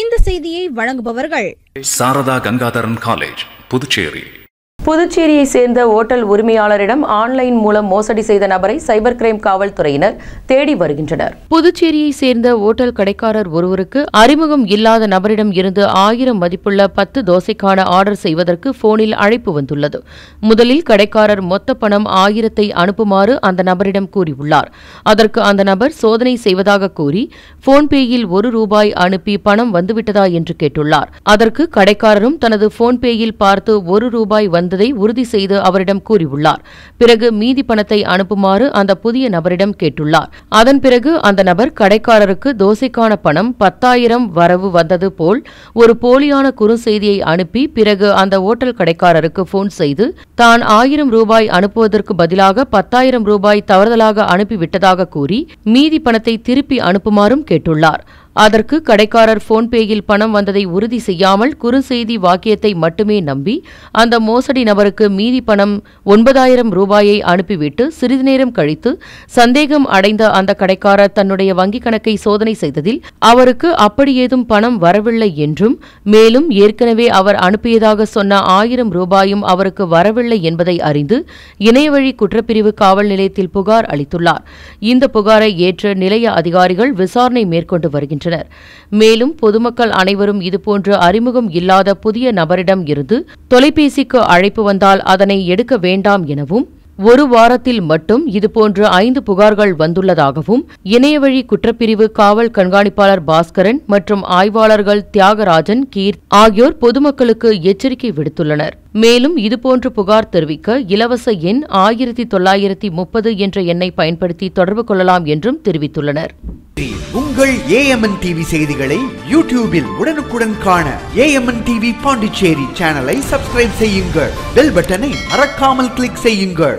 இந்த செய்தியை வழங்குபவர்கள் சாரதா கங்காதரன் காலேஜ் புதுச்சேரி புதுச்சேரியை சேர்ந்த ஓட்டல் உரிமையாளரிடம் ஆன்லைன் மூலம் மோசடி செய்த நபரை சைபர் கிரைம் காவல்துறையினர் தேடி வருகின்றனர் புதுச்சேரியை சேர்ந்த ஓட்டல் கடைக்காரர் ஒருவருக்கு அறிமுகம் இல்லாத நபரிடம் இருந்து ஆயிரம் மதிப்புள்ள பத்து தோசைக்கான ஆர்டர் செய்வதற்கு போனில் அழைப்பு வந்துள்ளது முதலில் கடைக்காரர் மொத்த பணம் ஆயிரத்தை அனுப்புமாறு அந்த நபரிடம் கூறியுள்ளார் அதற்கு அந்த நபர் சோதனை செய்வதாக கூறி போன்பேயில் ஒரு ரூபாய் அனுப்பி பணம் வந்துவிட்டதா என்று கேட்டுள்ளார் அதற்கு கடைக்காரரும் தனது போன்பேயில் பார்த்து ஒரு ரூபாய் வந்து இருந்ததை உறுதி செய்து அவரிடம் கூறியுள்ளார் பிறகு மீதி பணத்தை அனுப்புமாறு அந்த புதிய நபரிடம் கேட்டுள்ளார் அதன் பிறகு அந்த நபர் கடைக்காரருக்கு தோசைக்கான பணம் பத்தாயிரம் வரவு வந்தது போல் ஒரு போலியான குறுஞ்செய்தியை அனுப்பி பிறகு அந்த ஓட்டல் கடைக்காரருக்கு போன் செய்து தான் ஆயிரம் ரூபாய் அனுப்புவதற்கு பதிலாக பத்தாயிரம் ரூபாய் தவறுதலாக அனுப்பிவிட்டதாக கூறி மீதி பணத்தை திருப்பி அனுப்புமாறும் கேட்டுள்ளார் அதற்கு கடைக்காரர் போன்பேயில் பணம் வந்ததை உறுதி செய்யாமல் குறுசெய்தி வாக்கியத்தை மட்டுமே நம்பி அந்த மோசடி நபருக்கு மீதி பணம் ஒன்பதாயிரம் ரூபாயை அனுப்பிவிட்டு சிறிது நேரம் கழித்து சந்தேகம் அடைந்த அந்த கடைக்காரர் தன்னுடைய வங்கிக் கணக்கை சோதனை செய்ததில் அவருக்கு அப்படி ஏதும் பணம் வரவில்லை என்றும் மேலும் ஏற்கனவே அவர் அனுப்பியதாக சொன்ன ஆயிரம் ரூபாயும் அவருக்கு வரவில்லை என்பதை அறிந்து இணையவழி குற்றப்பிரிவு காவல் நிலையத்தில் புகார் அளித்துள்ளார் இந்த புகாரை ஏற்ற நிலைய அதிகாரிகள் விசாரணை மேற்கொண்டு வருகின்றனர் வருகின்றனர் மேலும் பொதுமக்கள் அனைவரும் இதுபோன்ற அறிமுகம் இல்லாத புதிய நபரிடம் இருந்து தொலைபேசிக்கு அழைப்பு வந்தால் அதனை எடுக்க வேண்டாம் எனவும் ஒரு வாரத்தில் மட்டும் இதுபோன்ற ஐந்து புகார்கள் வந்துள்ளதாகவும் இணையவழி குற்றப்பிரிவு காவல் கண்காணிப்பாளர் பாஸ்கரன் மற்றும் ஆய்வாளர்கள் தியாகராஜன் கீர் ஆகியோர் பொதுமக்களுக்கு எச்சரிக்கை விடுத்துள்ளனர் மேலும் இதுபோன்று புகார் தெரிவிக்க இலவச எண் ஆயிரத்தி தொள்ளாயிரத்தி முப்பது என்ற எண்ணை பயன்படுத்தி தொடர்பு கொள்ளலாம் என்றும் தெரிவித்துள்ளனர் உங்கள் ஏஎம்என் டிவி செய்திகளை யூடியூபில் உடனுக்குடன் காண ஏஎம்என் டிவி பாண்டிச்சேரி சேனலை சப்ஸ்கிரைப் செய்யுங்கள் பெல் பட்டனை மறக்காமல் கிளிக் செய்யுங்கள்